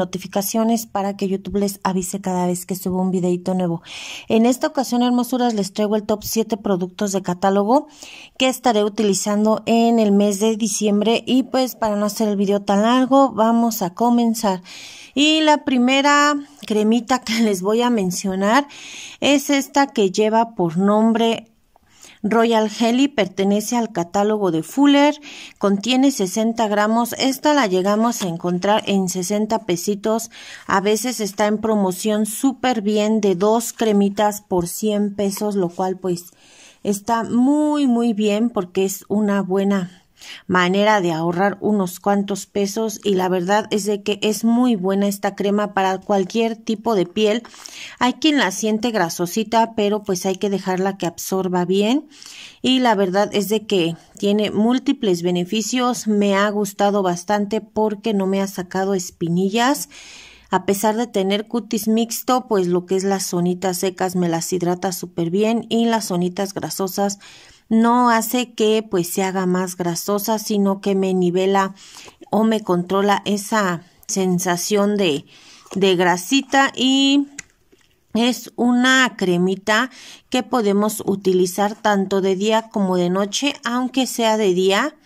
notificaciones para que YouTube les avise cada vez que subo un videito nuevo. En esta ocasión, hermosuras, les traigo el top 7 productos de catálogo que estaré utilizando en el mes de diciembre y pues para no hacer el video tan largo, vamos a comenzar. Y la primera cremita que les voy a mencionar es esta que lleva por nombre Royal Jelly pertenece al catálogo de Fuller, contiene 60 gramos, esta la llegamos a encontrar en 60 pesitos, a veces está en promoción súper bien de dos cremitas por 100 pesos, lo cual pues está muy muy bien porque es una buena manera de ahorrar unos cuantos pesos y la verdad es de que es muy buena esta crema para cualquier tipo de piel. Hay quien la siente grasosita, pero pues hay que dejarla que absorba bien y la verdad es de que tiene múltiples beneficios. Me ha gustado bastante porque no me ha sacado espinillas. A pesar de tener cutis mixto, pues lo que es las zonitas secas me las hidrata súper bien y las zonitas grasosas no hace que pues se haga más grasosa, sino que me nivela o me controla esa sensación de, de grasita y es una cremita que podemos utilizar tanto de día como de noche, aunque sea de día,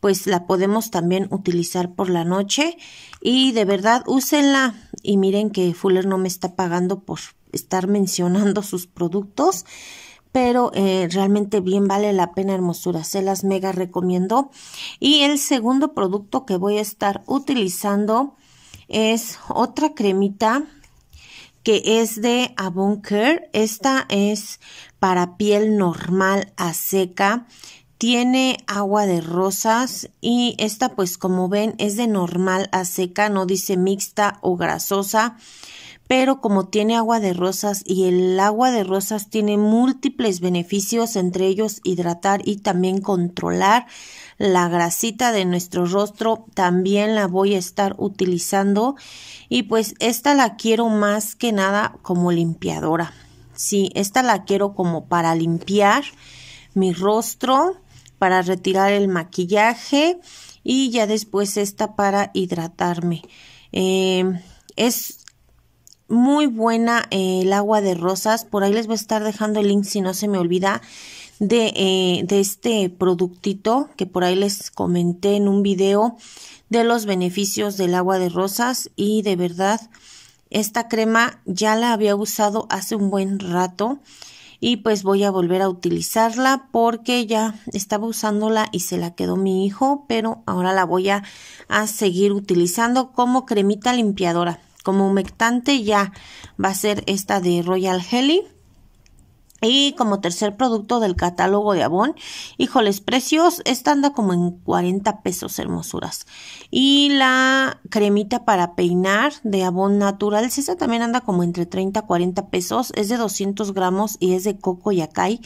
pues la podemos también utilizar por la noche y de verdad úsenla y miren que Fuller no me está pagando por estar mencionando sus productos pero eh, realmente bien vale la pena hermosura, se las mega recomiendo. Y el segundo producto que voy a estar utilizando es otra cremita que es de Avon Care. Esta es para piel normal a seca. Tiene agua de rosas y esta pues como ven es de normal a seca, no dice mixta o grasosa pero como tiene agua de rosas y el agua de rosas tiene múltiples beneficios, entre ellos hidratar y también controlar la grasita de nuestro rostro, también la voy a estar utilizando y pues esta la quiero más que nada como limpiadora. Sí, esta la quiero como para limpiar mi rostro, para retirar el maquillaje y ya después esta para hidratarme. Eh, es muy buena eh, el agua de rosas. Por ahí les voy a estar dejando el link si no se me olvida de, eh, de este productito que por ahí les comenté en un video de los beneficios del agua de rosas y de verdad esta crema ya la había usado hace un buen rato y pues voy a volver a utilizarla porque ya estaba usándola y se la quedó mi hijo pero ahora la voy a seguir utilizando como cremita limpiadora como humectante ya va a ser esta de Royal Jelly. Y como tercer producto del catálogo de abón. híjoles, precios, esta anda como en 40 pesos, hermosuras. Y la cremita para peinar de Avon natural, esta también anda como entre 30 a 40 pesos, es de 200 gramos y es de coco y acai.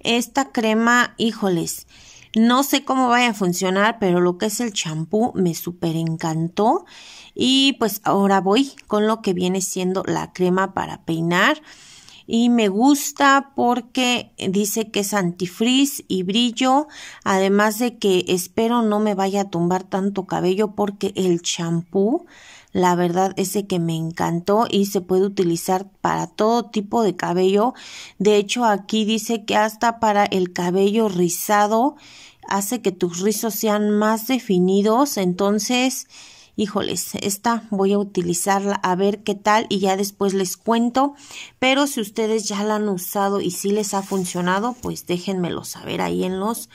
Esta crema, híjoles, no sé cómo vaya a funcionar, pero lo que es el champú me súper encantó. Y pues ahora voy con lo que viene siendo la crema para peinar y me gusta porque dice que es antifrizz y brillo, además de que espero no me vaya a tumbar tanto cabello porque el champú, la verdad ese que me encantó y se puede utilizar para todo tipo de cabello. De hecho, aquí dice que hasta para el cabello rizado hace que tus rizos sean más definidos, entonces híjoles, esta voy a utilizarla a ver qué tal y ya después les cuento, pero si ustedes ya la han usado y si les ha funcionado, pues déjenmelo saber ahí en los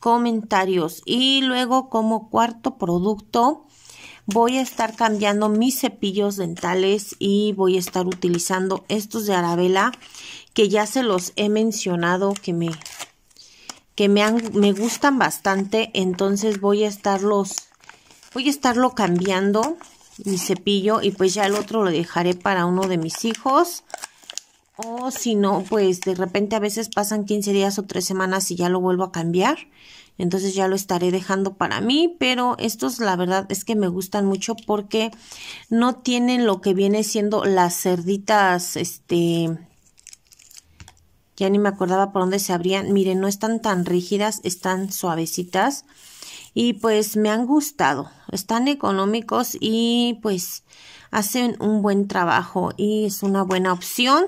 comentarios. Y luego como cuarto producto, voy a estar cambiando mis cepillos dentales y voy a estar utilizando estos de Arabella que ya se los he mencionado que me que me, han, me gustan bastante entonces voy a estar los Voy a estarlo cambiando mi cepillo y pues ya el otro lo dejaré para uno de mis hijos. O si no, pues de repente a veces pasan 15 días o 3 semanas y ya lo vuelvo a cambiar. Entonces ya lo estaré dejando para mí, pero estos la verdad es que me gustan mucho porque no tienen lo que viene siendo las cerditas, este, ya ni me acordaba por dónde se abrían. Miren, no están tan rígidas, están suavecitas y pues me han gustado. Están económicos y pues hacen un buen trabajo y es una buena opción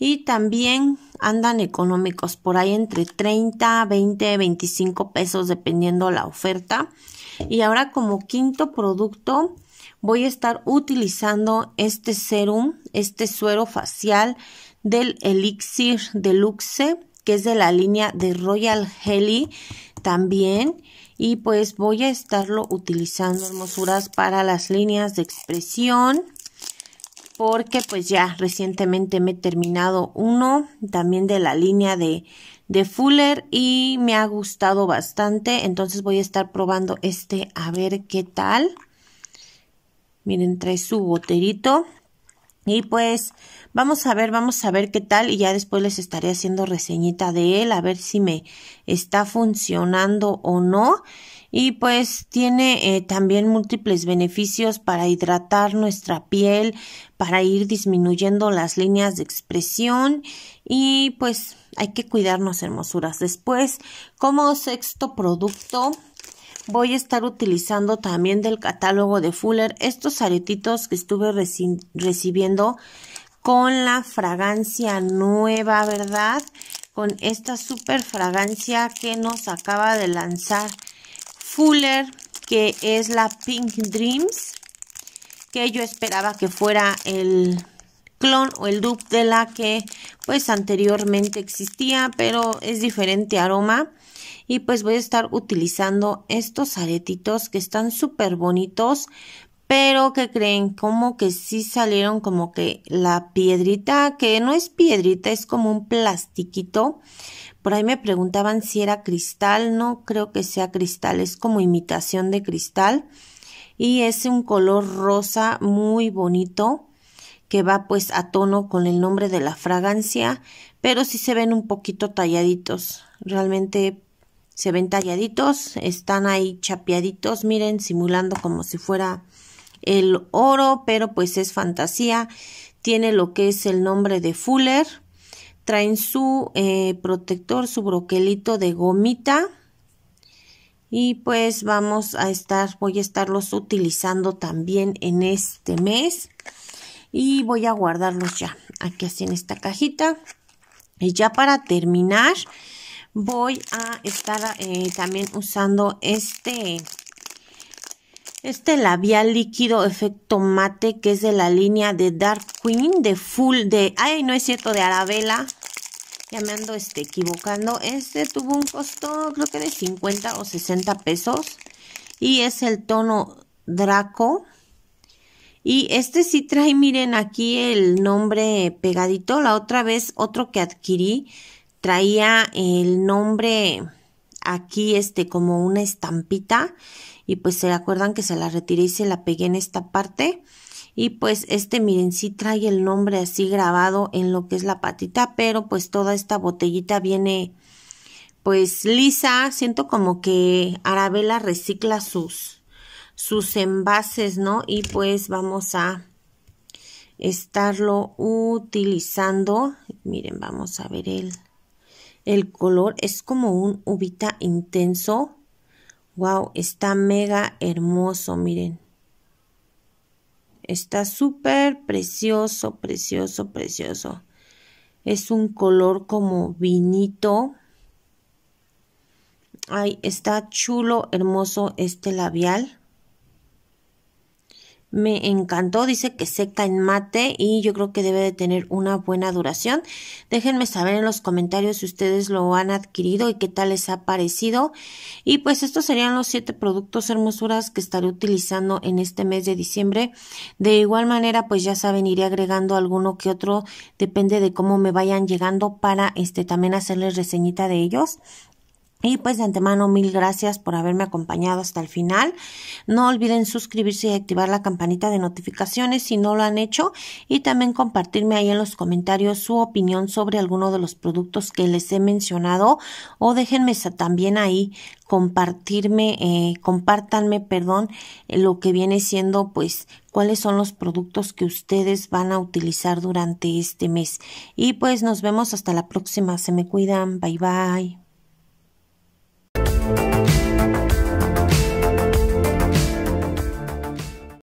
y también andan económicos por ahí entre 30, 20, 25 pesos dependiendo la oferta. Y ahora como quinto producto voy a estar utilizando este serum, este suero facial del Elixir Deluxe que es de la línea de Royal Jelly también y pues voy a estarlo utilizando hermosuras para las líneas de expresión porque pues ya recientemente me he terminado uno también de la línea de, de Fuller y me ha gustado bastante entonces voy a estar probando este a ver qué tal miren trae su boterito y pues vamos a ver, vamos a ver qué tal y ya después les estaré haciendo reseñita de él, a ver si me está funcionando o no. Y pues tiene eh, también múltiples beneficios para hidratar nuestra piel, para ir disminuyendo las líneas de expresión y pues hay que cuidarnos hermosuras. Después, como sexto producto, voy a estar utilizando también del catálogo de Fuller estos aretitos que estuve recibiendo con la fragancia nueva, ¿verdad? Con esta super fragancia que nos acaba de lanzar Fuller, que es la Pink Dreams, que yo esperaba que fuera el clon o el dupe de la que pues anteriormente existía, pero es diferente aroma y pues voy a estar utilizando estos aretitos que están súper bonitos pero que creen como que sí salieron como que la piedrita, que no es piedrita, es como un plastiquito. Por ahí me preguntaban si era cristal, no creo que sea cristal, es como imitación de cristal. Y es un color rosa muy bonito que va pues a tono con el nombre de la fragancia, pero sí se ven un poquito talladitos. Realmente se ven talladitos, están ahí chapeaditos, miren, simulando como si fuera el oro, pero pues es fantasía. Tiene lo que es el nombre de Fuller. Traen su eh, protector, su broquelito de gomita. Y pues vamos a estar, voy a estarlos utilizando también en este mes. Y voy a guardarlos ya, aquí así en esta cajita. Y ya para terminar, voy a estar eh, también usando este este labial líquido efecto mate que es de la línea de Dark Queen de Full de ay no es cierto de Arabela ya me ando este, equivocando este tuvo un costo creo que de 50 o 60 pesos y es el tono Draco y este sí trae miren aquí el nombre pegadito la otra vez otro que adquirí traía el nombre aquí este como una estampita y pues se acuerdan que se la retiré y se la pegué en esta parte y pues este miren sí trae el nombre así grabado en lo que es la patita pero pues toda esta botellita viene pues lisa siento como que Arabella recicla sus sus envases no y pues vamos a estarlo utilizando miren vamos a ver el el color es como un uvita intenso. Wow, está mega hermoso, miren. Está súper precioso, precioso, precioso. Es un color como vinito. Ay, está chulo, hermoso este labial me encantó, dice que seca en mate y yo creo que debe de tener una buena duración. Déjenme saber en los comentarios si ustedes lo han adquirido y qué tal les ha parecido. Y pues estos serían los siete productos hermosuras que estaré utilizando en este mes de diciembre. De igual manera, pues ya saben, iré agregando alguno que otro, depende de cómo me vayan llegando para este también hacerles reseñita de ellos. Y pues de antemano mil gracias por haberme acompañado hasta el final. No olviden suscribirse y activar la campanita de notificaciones si no lo han hecho y también compartirme ahí en los comentarios su opinión sobre alguno de los productos que les he mencionado o déjenme también ahí compartirme, eh, compártanme, perdón, lo que viene siendo pues cuáles son los productos que ustedes van a utilizar durante este mes. Y pues nos vemos hasta la próxima. Se me cuidan. Bye bye.